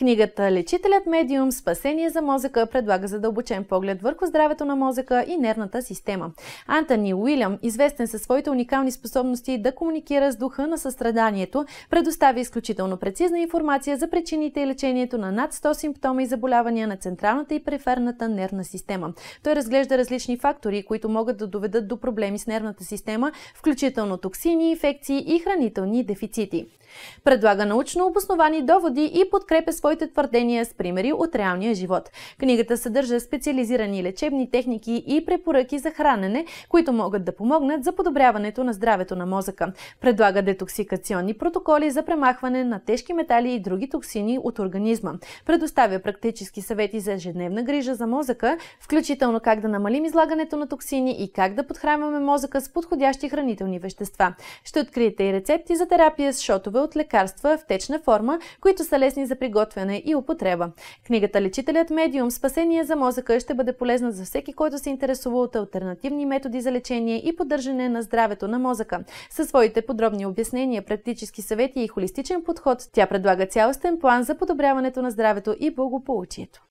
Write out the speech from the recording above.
Книгата Лечителят медиум Спасение за мозъка предлага задълбочен поглед върху здравето на мозъка и нервната система. Антони Уилям, известен със своите уникални способности да комуникира с духа на състраданието, предоставя изключително прецизна информация за причините и лечението на над 100 симптома и заболявания на централната и преферната нервна система. Той разглежда различни фактори, които могат да доведат до проблеми с нервната система, включително токсини, инфекции и хранителни дефицити. Предлага научно обосновани доводи и подкрепя своите твърдения с примери от реалния живот. Книгата съдържа специализирани лечебни техники и препоръки за хранене, които могат да помогнат за подобряването на здравето на мозъка. Предлага детоксикационни протоколи за премахване на тежки метали и други токсини от организма. Предоставя практически съвети за ежедневна грижа за мозъка, включително как да намалим излагането на токсини и как да подхранваме мозъка с подходящи хранителни вещества. Ще откриете и рецепти за терапия с шотове творба от лекарства в течна форма, които са лесни за приготвяне и употреба. Книгата Лечителят медиум Спасение за мозъка ще бъде полезна за всеки, който се интересува от альтернативни методи за лечение и поддържане на здравето на мозъка. Със своите подробни обяснения, практически съвети и холистичен подход, тя предлага цялостен план за подобряването на здравето и благополучието.